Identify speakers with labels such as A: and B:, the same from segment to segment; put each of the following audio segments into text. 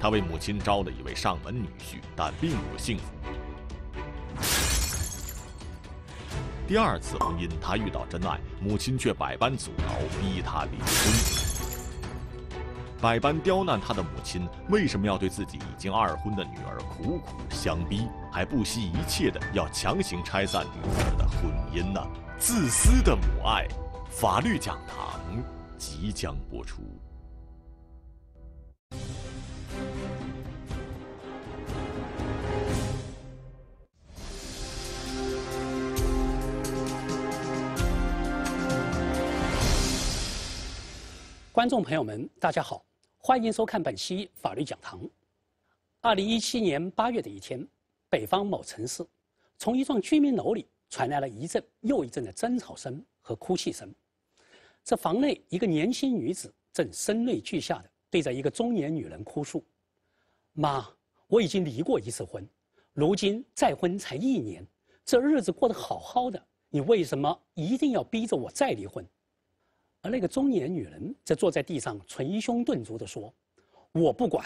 A: 他为母亲招了一位上门女婿，但并不幸福。第二次婚姻，他遇到真爱，母亲却百般阻挠，逼他离婚，百般刁难他的母亲。为什么要对自己已经二婚的女儿苦苦相逼，还不惜一切的要强行拆散女儿的婚姻呢？自私的母爱，法律讲堂即将播出。
B: 观众朋友们，大家好，欢迎收看本期法律讲堂。二零一七年八月的一天，北方某城市，从一幢居民楼里传来了一阵又一阵的争吵声和哭泣声。这房内，一个年轻女子正声泪俱下的对着一个中年女人哭诉：“妈，我已经离过一次婚，如今再婚才一年，这日子过得好好的，你为什么一定要逼着我再离婚？”而那个中年女人则坐在地上捶胸顿足的说：“我不管，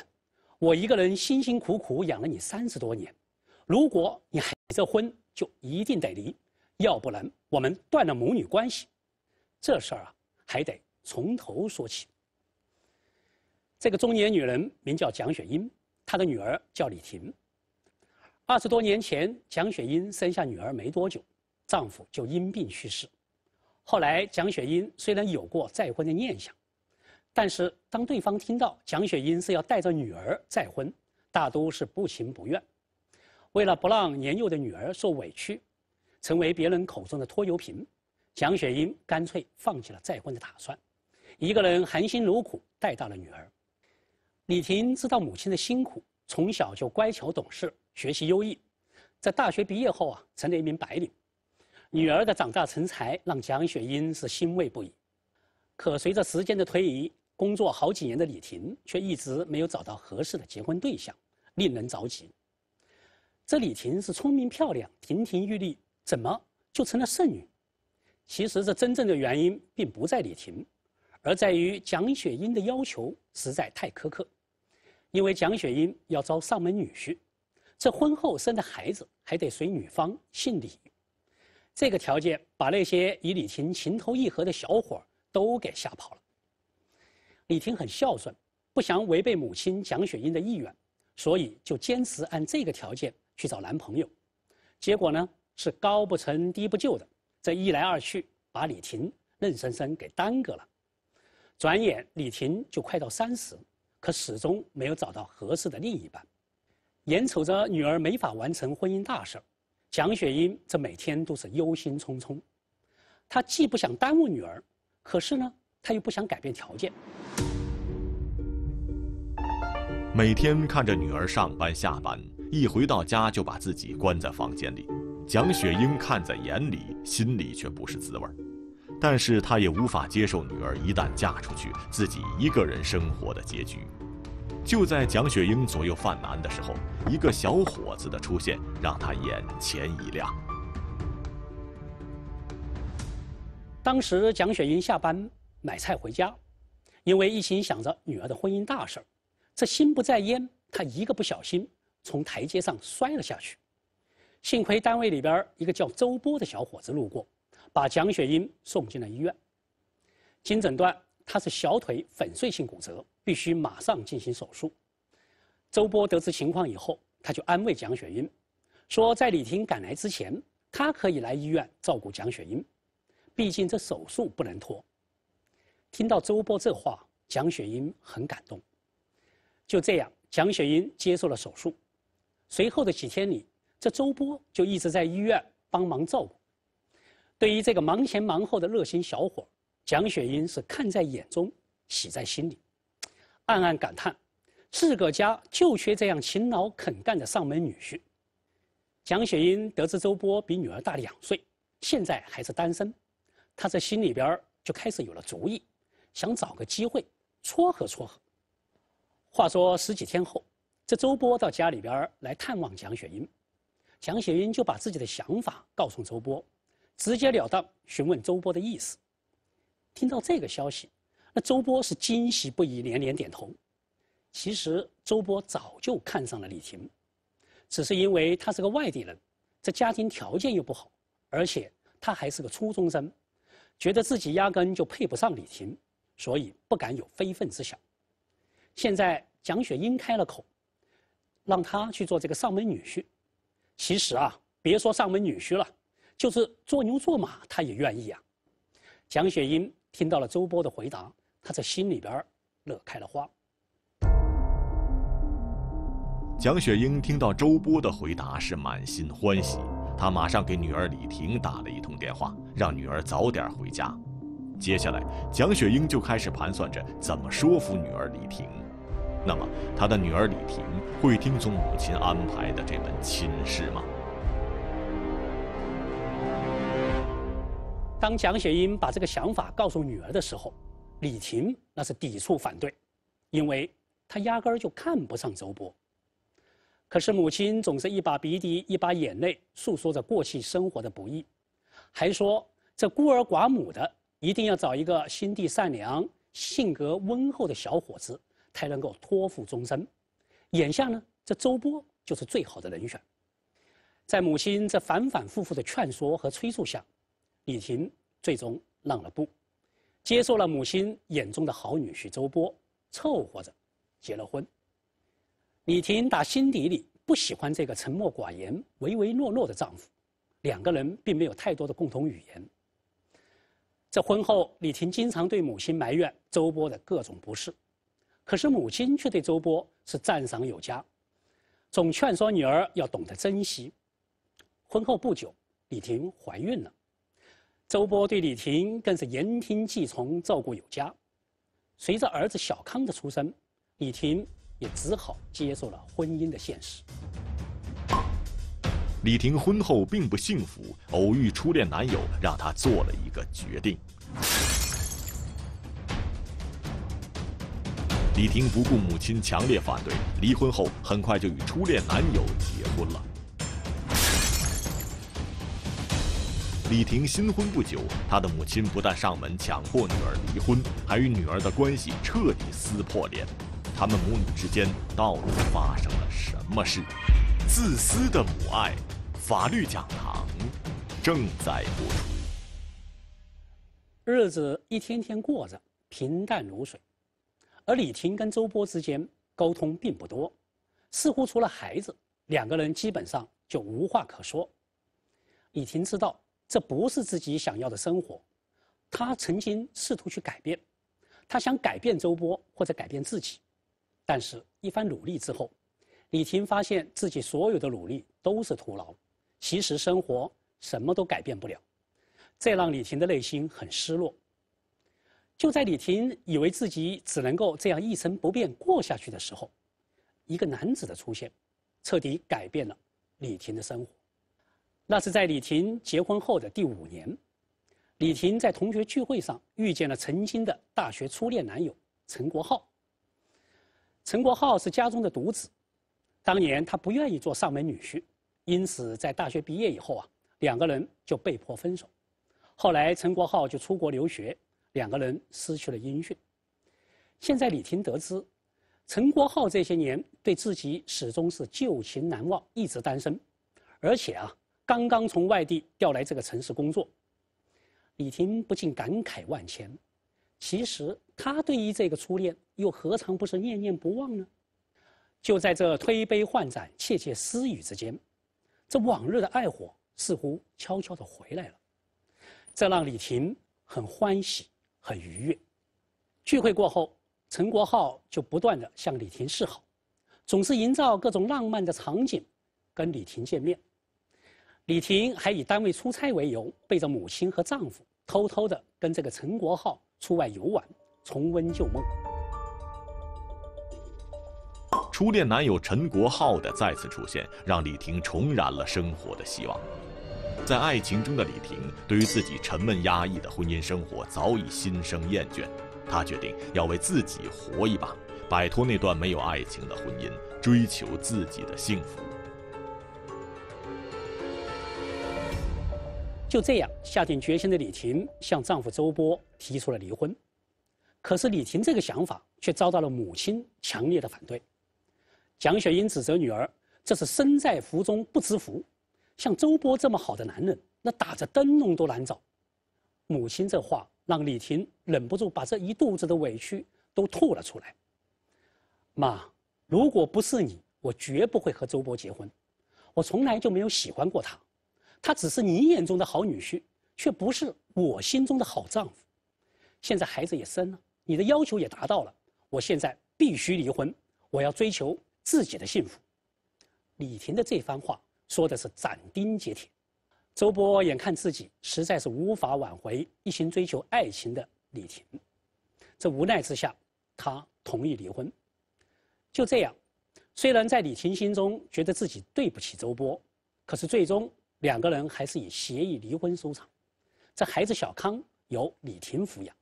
B: 我一个人辛辛苦苦养了你三十多年，如果你还这婚，就一定得离，要不然我们断了母女关系。这事儿啊，还得从头说起。”这个中年女人名叫蒋雪英，她的女儿叫李婷。二十多年前，蒋雪英生下女儿没多久，丈夫就因病去世。后来，蒋雪英虽然有过再婚的念想，但是当对方听到蒋雪英是要带着女儿再婚，大都是不情不愿。为了不让年幼的女儿受委屈，成为别人口中的拖油瓶，蒋雪英干脆放弃了再婚的打算，一个人含辛茹苦带大了女儿。李婷知道母亲的辛苦，从小就乖巧懂事，学习优异，在大学毕业后啊，成了一名白领。女儿的长大成才让蒋雪英是欣慰不已，可随着时间的推移，工作好几年的李婷却一直没有找到合适的结婚对象，令人着急。这李婷是聪明漂亮、亭亭玉立，怎么就成了剩女？其实这真正的原因并不在李婷，而在于蒋雪英的要求实在太苛刻，因为蒋雪英要招上门女婿，这婚后生的孩子还得随女方姓李。这个条件把那些与李婷情投意合的小伙都给吓跑了。李婷很孝顺，不想违背母亲蒋雪英的意愿，所以就坚持按这个条件去找男朋友。结果呢，是高不成低不就的，这一来二去，把李婷硬生生给耽搁了。转眼李婷就快到三十，可始终没有找到合适的另一半，眼瞅着女儿没法完成婚姻大事儿。蒋雪英这每天都是忧心忡忡，她既不想耽误女儿，可是呢，她又不想改变条件。
A: 每天看着女儿上班下班，一回到家就把自己关在房间里。蒋雪英看在眼里，心里却不是滋味儿，但是她也无法接受女儿一旦嫁出去，自己一个人生活的结局。就在蒋雪英左右犯难的时候，一个小伙子的出现让她眼前一亮。
B: 当时蒋雪英下班买菜回家，因为一心想着女儿的婚姻大事儿，这心不在焉，她一个不小心从台阶上摔了下去。幸亏单位里边一个叫周波的小伙子路过，把蒋雪英送进了医院。经诊断，她是小腿粉碎性骨折。必须马上进行手术。周波得知情况以后，他就安慰蒋雪英，说在李婷赶来之前，他可以来医院照顾蒋雪英，毕竟这手术不能拖。听到周波这话，蒋雪英很感动。就这样，蒋雪英接受了手术。随后的几天里，这周波就一直在医院帮忙照顾。对于这个忙前忙后的热心小伙，蒋雪英是看在眼中，喜在心里。暗暗感叹，自个家就缺这样勤劳肯干的上门女婿。蒋雪英得知周波比女儿大两岁，现在还是单身，她这心里边就开始有了主意，想找个机会撮合撮合。话说十几天后，这周波到家里边来探望蒋雪英，蒋雪英就把自己的想法告诉周波，直截了当询问周波的意思。听到这个消息。那周波是惊喜不已，连连点头。其实周波早就看上了李婷，只是因为他是个外地人，这家庭条件又不好，而且他还是个初中生，觉得自己压根就配不上李婷，所以不敢有非分之想。现在蒋雪英开了口，让他去做这个上门女婿。其实啊，别说上门女婿了，就是做牛做马他也愿意啊。蒋雪英听到了周波的回答。他在心里边乐开了花。
A: 蒋雪英听到周波的回答是满心欢喜，她马上给女儿李婷打了一通电话，让女儿早点回家。接下来，蒋雪英就开始盘算着怎么说服女儿李婷。那么，她的女儿李婷会听从母亲安排的这门亲事吗？
B: 当蒋雪英把这个想法告诉女儿的时候。李婷那是抵触反对，因为她压根儿就看不上周波。可是母亲总是一把鼻涕一把眼泪，诉说着过去生活的不易，还说这孤儿寡母的一定要找一个心地善良、性格温厚的小伙子才能够托付终身。眼下呢，这周波就是最好的人选。在母亲这反反复复的劝说和催促下，李婷最终让了步。接受了母亲眼中的好女婿周波，凑合着结了婚。李婷打心底里不喜欢这个沉默寡言、唯唯诺诺的丈夫，两个人并没有太多的共同语言。在婚后，李婷经常对母亲埋怨周波的各种不是，可是母亲却对周波是赞赏有加，总劝说女儿要懂得珍惜。婚后不久，李婷怀孕了。周波对李婷更是言听计从，照顾有加。随着儿子小康的出生，李婷也只好接受了婚姻的现实。
A: 李婷婚后并不幸福，偶遇初恋男友，让她做了一个决定。李婷不顾母亲强烈反对，离婚后很快就与初恋男友结婚了。李婷新婚不久，她的母亲不但上门强迫女儿离婚，还与女儿的关系彻底撕破脸。他们母女之间到底发生了什么事？自私的母爱，法律讲堂正在播出。
B: 日子一天天过着，平淡如水。而李婷跟周波之间沟通并不多，似乎除了孩子，两个人基本上就无话可说。李婷知道。这不是自己想要的生活，他曾经试图去改变，他想改变周波或者改变自己，但是一番努力之后，李婷发现自己所有的努力都是徒劳，其实生活什么都改变不了，这让李婷的内心很失落。就在李婷以为自己只能够这样一成不变过下去的时候，一个男子的出现，彻底改变了李婷的生活。那是在李婷结婚后的第五年，李婷在同学聚会上遇见了曾经的大学初恋男友陈国浩。陈国浩是家中的独子，当年他不愿意做上门女婿，因此在大学毕业以后啊，两个人就被迫分手。后来陈国浩就出国留学，两个人失去了音讯。现在李婷得知，陈国浩这些年对自己始终是旧情难忘，一直单身，而且啊。刚刚从外地调来这个城市工作，李婷不禁感慨万千。其实她对于这个初恋又何尝不是念念不忘呢？就在这推杯换盏、窃窃私语之间，这往日的爱火似乎悄悄地回来了，这让李婷很欢喜、很愉悦。聚会过后，陈国浩就不断地向李婷示好，总是营造各种浪漫的场景，跟李婷见面。李婷还以单位出差为由，背着母亲和丈夫，偷偷地跟这个陈国浩出外游玩，重温旧梦。
A: 初恋男友陈国浩的再次出现，让李婷重燃了生活的希望。在爱情中的李婷，对于自己沉闷压抑的婚姻生活早已心生厌倦，她决定要为自己活一把，摆脱那段没有爱情的婚姻，追求自己的幸福。
B: 就这样，下定决心的李婷向丈夫周波提出了离婚。可是李婷这个想法却遭到了母亲强烈的反对。蒋雪英指责女儿：“这是身在福中不知福，像周波这么好的男人，那打着灯笼都难找。”母亲这话让李婷忍不住把这一肚子的委屈都吐了出来。妈，如果不是你，我绝不会和周波结婚。我从来就没有喜欢过他。他只是你眼中的好女婿，却不是我心中的好丈夫。现在孩子也生了，你的要求也达到了，我现在必须离婚，我要追求自己的幸福。李婷的这番话说的是斩钉截铁。周波眼看自己实在是无法挽回，一心追求爱情的李婷，这无奈之下，他同意离婚。就这样，虽然在李婷心中觉得自己对不起周波，可是最终。两个人还是以协议离婚收场，这孩子小康由李婷抚养。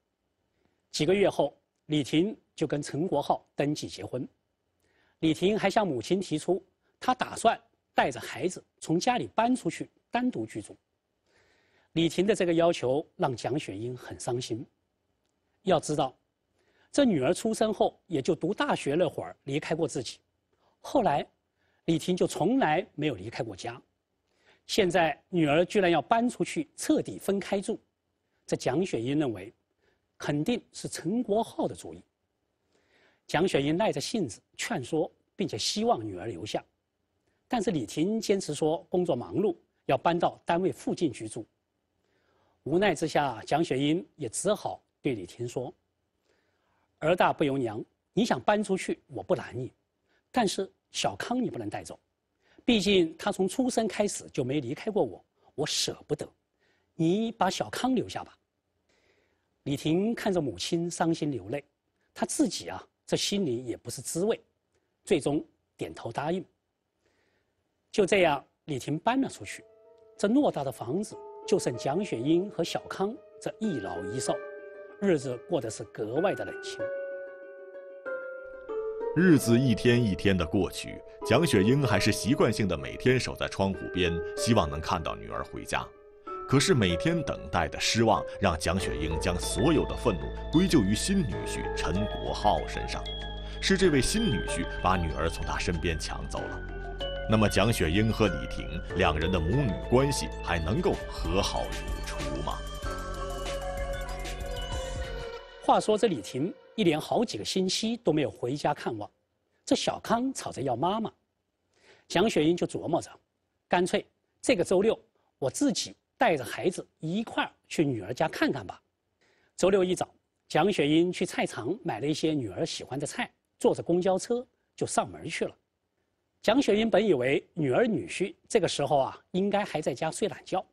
B: 几个月后，李婷就跟陈国浩登记结婚。李婷还向母亲提出，她打算带着孩子从家里搬出去单独居住。李婷的这个要求让蒋雪英很伤心。要知道，这女儿出生后也就读大学那会儿离开过自己，后来李婷就从来没有离开过家。现在女儿居然要搬出去，彻底分开住，这蒋雪英认为肯定是陈国浩的主意。蒋雪英耐着性子劝说，并且希望女儿留下，但是李婷坚持说工作忙碌，要搬到单位附近居住。无奈之下，蒋雪英也只好对李婷说：“儿大不由娘，你想搬出去，我不拦你，但是小康你不能带走。”毕竟他从出生开始就没离开过我，我舍不得。你把小康留下吧。李婷看着母亲伤心流泪，她自己啊，这心里也不是滋味，最终点头答应。就这样，李婷搬了出去，这偌大的房子就剩蒋雪英和小康这一老一少，日子过得是格外的冷清。
A: 日子一天一天的过去，蒋雪英还是习惯性的每天守在窗户边，希望能看到女儿回家。可是每天等待的失望，让蒋雪英将所有的愤怒归咎于新女婿陈国浩身上。是这位新女婿把女儿从他身边抢走了。那么，蒋雪英和李婷两人的母女关系还能够和好如初吗？
B: 话说这李婷。一连好几个星期都没有回家看望，这小康吵着要妈妈，蒋雪英就琢磨着，干脆这个周六我自己带着孩子一块儿去女儿家看看吧。周六一早，蒋雪英去菜场买了一些女儿喜欢的菜，坐着公交车就上门去了。蒋雪英本以为女儿女婿这个时候啊应该还在家睡懒觉，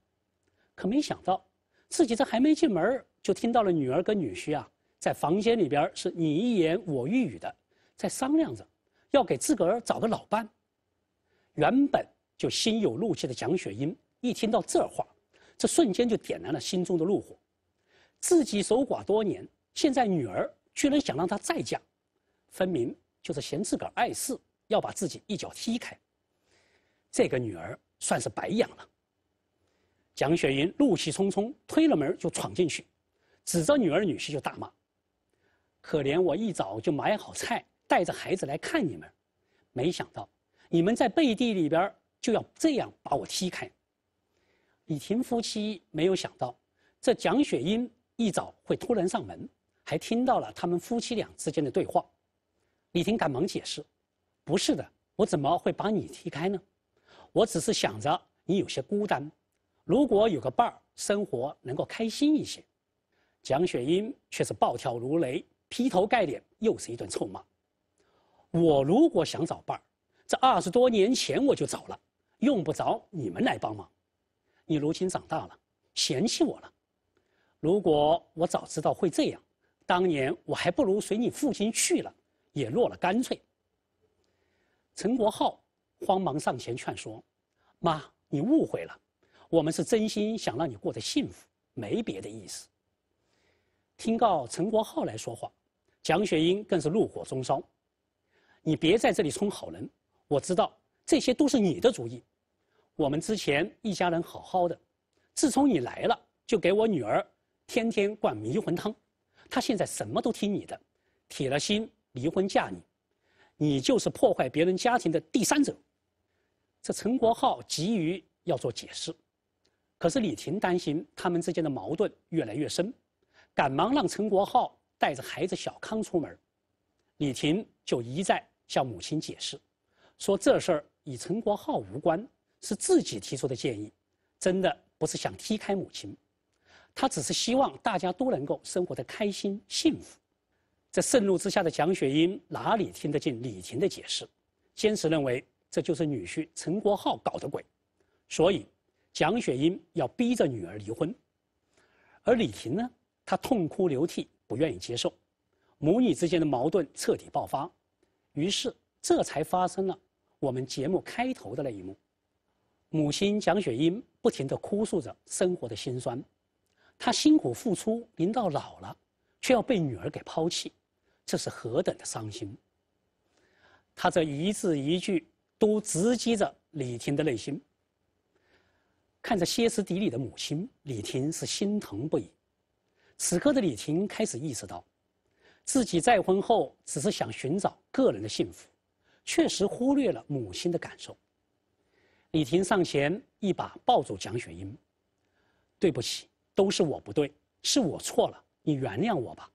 B: 可没想到自己这还没进门就听到了女儿跟女婿啊。在房间里边是你一言我一语的，在商量着要给自个儿找个老伴。原本就心有怒气的蒋雪英一听到这话，这瞬间就点燃了心中的怒火。自己守寡多年，现在女儿居然想让她再嫁，分明就是嫌自个儿碍事，要把自己一脚踢开。这个女儿算是白养了。蒋雪英怒气冲冲，推了门就闯进去，指着女儿女婿就大骂。可怜我一早就买好菜，带着孩子来看你们，没想到你们在背地里边就要这样把我踢开。李婷夫妻没有想到，这蒋雪英一早会突然上门，还听到了他们夫妻俩之间的对话。李婷赶忙解释：“不是的，我怎么会把你踢开呢？我只是想着你有些孤单，如果有个伴儿，生活能够开心一些。”蒋雪英却是暴跳如雷。劈头盖脸又是一顿臭骂。我如果想找伴儿，这二十多年前我就找了，用不着你们来帮忙。你如今长大了，嫌弃我了。如果我早知道会这样，当年我还不如随你父亲去了，也落了干脆。陈国浩慌忙上前劝说：“妈，你误会了，我们是真心想让你过得幸福，没别的意思。”听到陈国浩来说话。蒋雪英更是怒火中烧：“你别在这里充好人，我知道这些都是你的主意。我们之前一家人好好的，自从你来了，就给我女儿天天灌迷魂汤，她现在什么都听你的，铁了心离婚嫁你，你就是破坏别人家庭的第三者。”这陈国浩急于要做解释，可是李婷担心他们之间的矛盾越来越深，赶忙让陈国浩。带着孩子小康出门，李婷就一再向母亲解释，说这事儿与陈国浩无关，是自己提出的建议，真的不是想踢开母亲，他只是希望大家都能够生活的开心幸福。这盛怒之下的蒋雪英哪里听得进李婷的解释，坚持认为这就是女婿陈国浩搞的鬼，所以蒋雪英要逼着女儿离婚，而李婷呢，她痛哭流涕。不愿意接受，母女之间的矛盾彻底爆发，于是这才发生了我们节目开头的那一幕。母亲蒋雪英不停地哭诉着生活的辛酸，她辛苦付出，临到老了，却要被女儿给抛弃，这是何等的伤心！她这一字一句都直击着李婷的内心。看着歇斯底里的母亲，李婷是心疼不已。此刻的李婷开始意识到，自己再婚后只是想寻找个人的幸福，确实忽略了母亲的感受。李婷上前一把抱住蒋雪英：“对不起，都是我不对，是我错了，你原谅我吧。”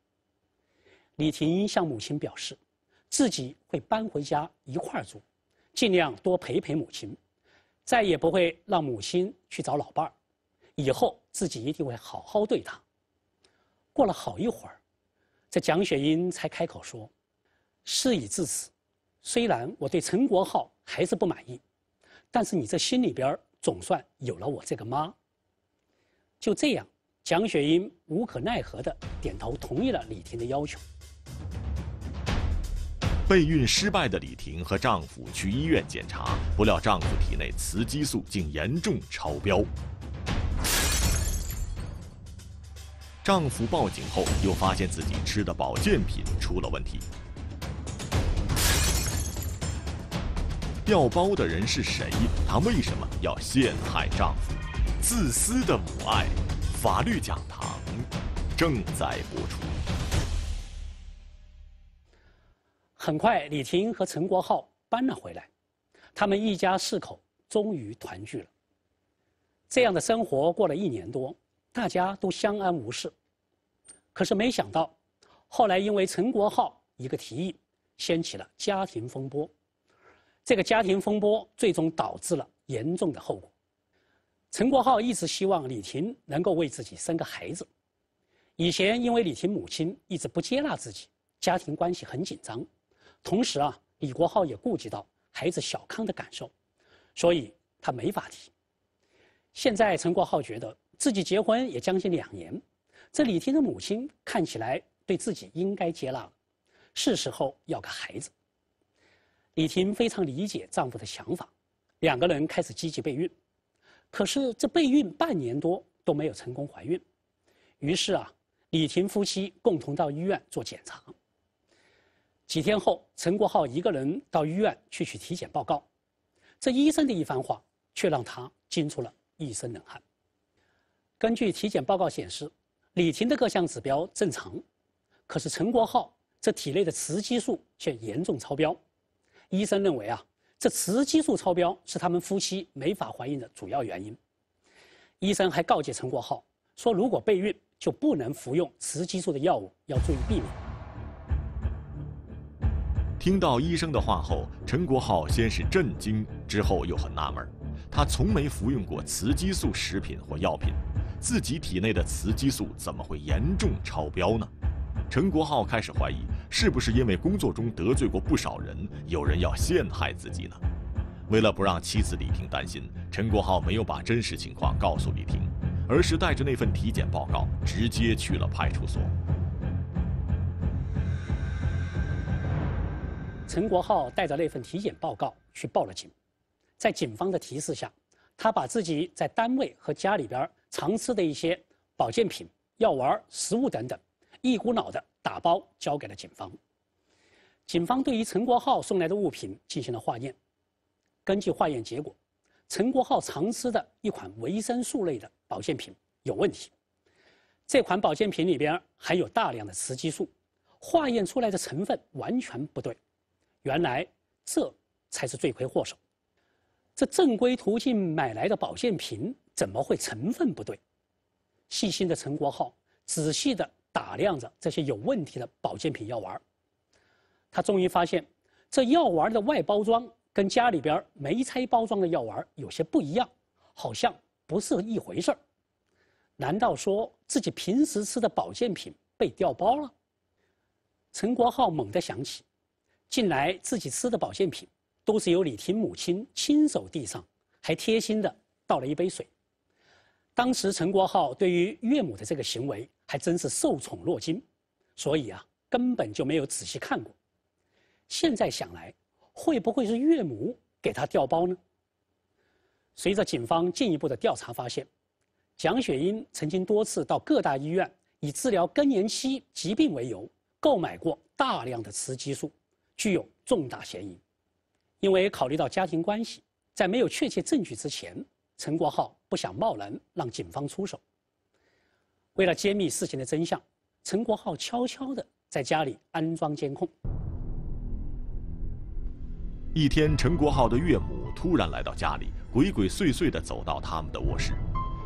B: 李婷向母亲表示，自己会搬回家一块儿住，尽量多陪陪母亲，再也不会让母亲去找老伴儿，以后自己一定会好好对她。过了好一会儿，这蒋雪英才开口说：“事已至此，虽然我对陈国浩还是不满意，但是你这心里边总算有了我这个妈。”就这样，蒋雪英无可奈何地点头同意了李婷的要求。
A: 备孕失败的李婷和丈夫去医院检查，不料丈夫体内雌激素竟严重超标。丈夫报警后，又发现自己吃的保健品出了问题。调包的人是谁？他为什么要陷害丈夫？自私的母爱。法律讲堂正在播出。
B: 很快，李婷和陈国浩搬了回来，他们一家四口终于团聚了。这样的生活过了一年多。大家都相安无事，可是没想到，后来因为陈国浩一个提议，掀起了家庭风波。这个家庭风波最终导致了严重的后果。陈国浩一直希望李婷能够为自己生个孩子。以前因为李婷母亲一直不接纳自己，家庭关系很紧张。同时啊，李国浩也顾及到孩子小康的感受，所以他没法提。现在陈国浩觉得。自己结婚也将近两年，这李婷的母亲看起来对自己应该接纳了，是时候要个孩子。李婷非常理解丈夫的想法，两个人开始积极备孕。可是这备孕半年多都没有成功怀孕，于是啊，李婷夫妻共同到医院做检查。几天后，陈国浩一个人到医院去取体检报告，这医生的一番话却让他惊出了一身冷汗。根据体检报告显示，李婷的各项指标正常，可是陈国浩这体内的雌激素却严重超标。医生认为啊，这雌激素超标是他们夫妻没法怀孕的主要原因。医生还告诫陈国浩说，如果备孕就不能服用雌激素的药物，要注意避免。
A: 听到医生的话后，陈国浩先是震惊，之后又很纳闷。他从没服用过雌激素食品或药品，自己体内的雌激素怎么会严重超标呢？陈国浩开始怀疑，是不是因为工作中得罪过不少人，有人要陷害自己呢？为了不让妻子李婷担心，陈国浩没有把真实情况告诉李婷，而是带着那份体检报告直接去了派出所。
B: 陈国浩带着那份体检报告去报了警，在警方的提示下，他把自己在单位和家里边常吃的一些保健品、药丸、食物等等，一股脑的打包交给了警方。警方对于陈国浩送来的物品进行了化验，根据化验结果，陈国浩常吃的一款维生素类的保健品有问题，这款保健品里边含有大量的雌激素，化验出来的成分完全不对。原来，这才是罪魁祸首。这正规途径买来的保健品怎么会成分不对？细心的陈国浩仔细地打量着这些有问题的保健品药丸他终于发现，这药丸的外包装跟家里边没拆包装的药丸有些不一样，好像不是一回事儿。难道说自己平时吃的保健品被调包了？陈国浩猛地想起。进来自己吃的保健品，都是由李婷母亲亲手递上，还贴心的倒了一杯水。当时陈国浩对于岳母的这个行为还真是受宠若惊，所以啊，根本就没有仔细看过。现在想来，会不会是岳母给他调包呢？随着警方进一步的调查发现，蒋雪英曾经多次到各大医院，以治疗更年期疾病为由，购买过大量的雌激素。具有重大嫌疑，因为考虑到家庭关系，在没有确切证据之前，陈国浩不想贸然让警方出手。为了揭秘事情的真相，陈国浩悄悄的在家里安装监控。
A: 一天，陈国浩的岳母突然来到家里，鬼鬼祟祟的走到他们的卧室，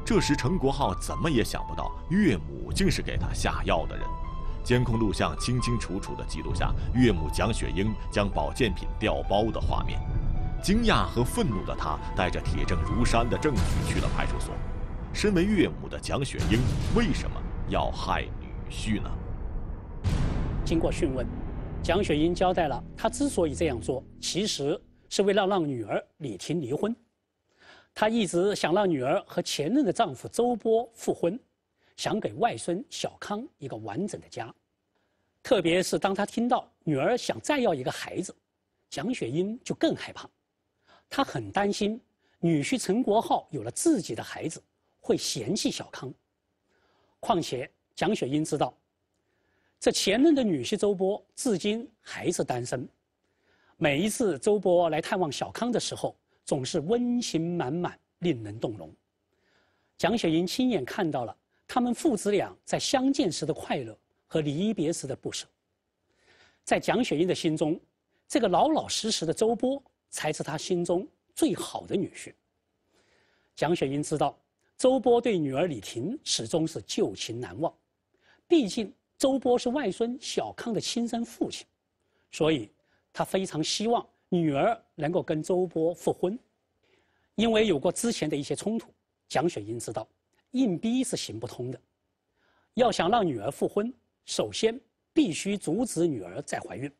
A: 这时陈国浩怎么也想不到，岳母竟是给他下药的人。监控录像清清楚楚地记录下岳母蒋雪英将保健品调包的画面。惊讶和愤怒的她，带着铁证如山的证据去了派出所。身为岳母的蒋雪英，为什么要害女婿呢？
B: 经过讯问，蒋雪英交代了，她之所以这样做，其实是为了让女儿李婷离婚。她一直想让女儿和前任的丈夫周波复婚。想给外孙小康一个完整的家，特别是当他听到女儿想再要一个孩子，蒋雪英就更害怕。她很担心女婿陈国浩有了自己的孩子会嫌弃小康。况且蒋雪英知道，这前任的女婿周波至今还是单身。每一次周波来探望小康的时候，总是温情满满，令人动容。蒋雪英亲眼看到了。他们父子俩在相见时的快乐和离别时的不舍，在蒋雪英的心中，这个老老实实的周波才是她心中最好的女婿。蒋雪英知道，周波对女儿李婷始终是旧情难忘，毕竟周波是外孙小康的亲生父亲，所以她非常希望女儿能够跟周波复婚，因为有过之前的一些冲突，蒋雪英知道。硬逼是行不通的。要想让女儿复婚，首先必须阻止女儿再怀孕。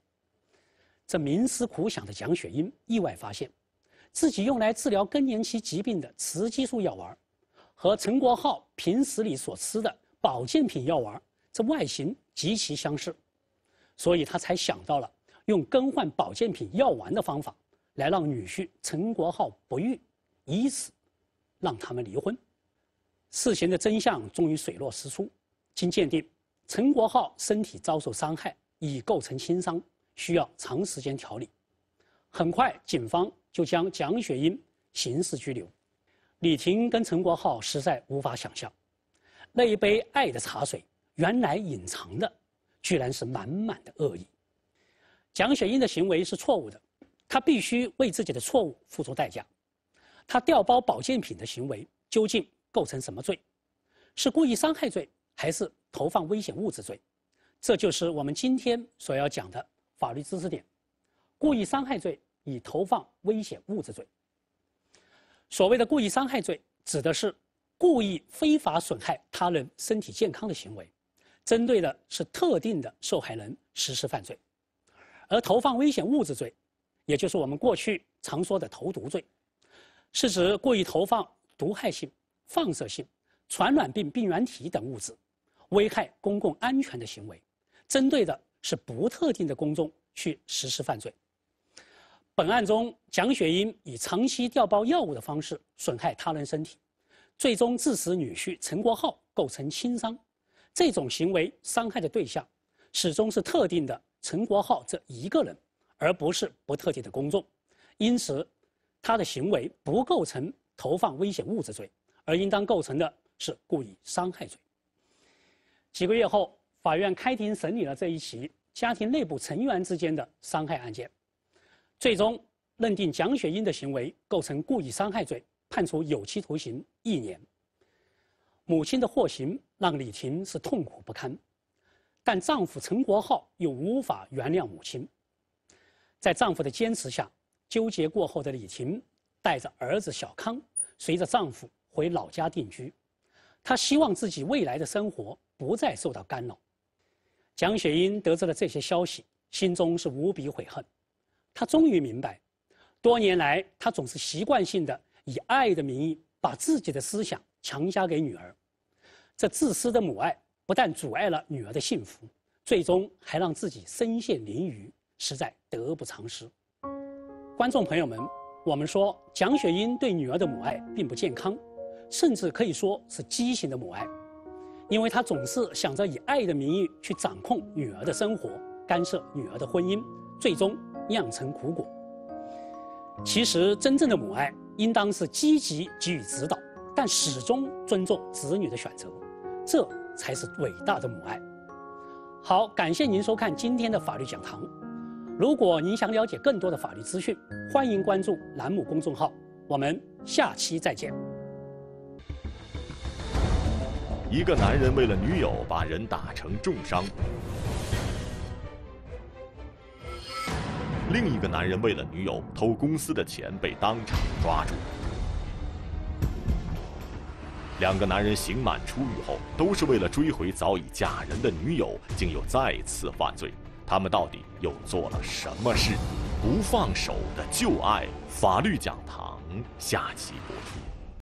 B: 这冥思苦想的蒋雪英意外发现，自己用来治疗更年期疾病的雌激素药丸，和陈国浩平时里所吃的保健品药丸，这外形极其相似，所以她才想到了用更换保健品药丸的方法，来让女婿陈国浩不育，以此让他们离婚。事情的真相终于水落石出。经鉴定，陈国浩身体遭受伤害，已构成轻伤，需要长时间调理。很快，警方就将蒋雪英刑事拘留。李婷跟陈国浩实在无法想象，那一杯爱的茶水原来隐藏的，居然是满满的恶意。蒋雪英的行为是错误的，她必须为自己的错误付出代价。她调包保健品的行为究竟？构成什么罪？是故意伤害罪还是投放危险物质罪？这就是我们今天所要讲的法律知识点：故意伤害罪与投放危险物质罪。所谓的故意伤害罪，指的是故意非法损害他人身体健康的行为，针对的是特定的受害人实施犯罪；而投放危险物质罪，也就是我们过去常说的投毒罪，是指故意投放毒害性。放射性、传染病病原体等物质，危害公共安全的行为，针对的是不特定的公众去实施犯罪。本案中，蒋雪英以长期调包药物的方式损害他人身体，最终致使女婿陈国浩，构成轻伤。这种行为伤害的对象，始终是特定的陈国浩这一个人，而不是不特定的公众。因此，他的行为不构成投放危险物质罪。而应当构成的是故意伤害罪。几个月后，法院开庭审理了这一起家庭内部成员之间的伤害案件，最终认定蒋雪英的行为构成故意伤害罪，判处有期徒刑一年。母亲的获刑让李婷是痛苦不堪，但丈夫陈国浩又无法原谅母亲。在丈夫的坚持下，纠结过后的李婷带着儿子小康，随着丈夫。回老家定居，他希望自己未来的生活不再受到干扰。蒋雪英得知了这些消息，心中是无比悔恨。他终于明白，多年来他总是习惯性的以爱的名义把自己的思想强加给女儿，这自私的母爱不但阻碍了女儿的幸福，最终还让自己身陷囹圄，实在得不偿失。观众朋友们，我们说蒋雪英对女儿的母爱并不健康。甚至可以说是畸形的母爱，因为她总是想着以爱的名义去掌控女儿的生活，干涉女儿的婚姻，最终酿成苦果。其实，真正的母爱应当是积极给予指导，但始终尊重子女的选择，这才是伟大的母爱。好，感谢您收看今天的法律讲堂。如果您想了解更多的法律资讯，欢迎关注栏目公众号。我们下期再见。
A: 一个男人为了女友把人打成重伤，另一个男人为了女友偷公司的钱被当场抓住。两个男人刑满出狱后，都是为了追回早已嫁人的女友，竟又再次犯罪。他们到底又做了什么事？不放手的旧爱，法律讲堂下期。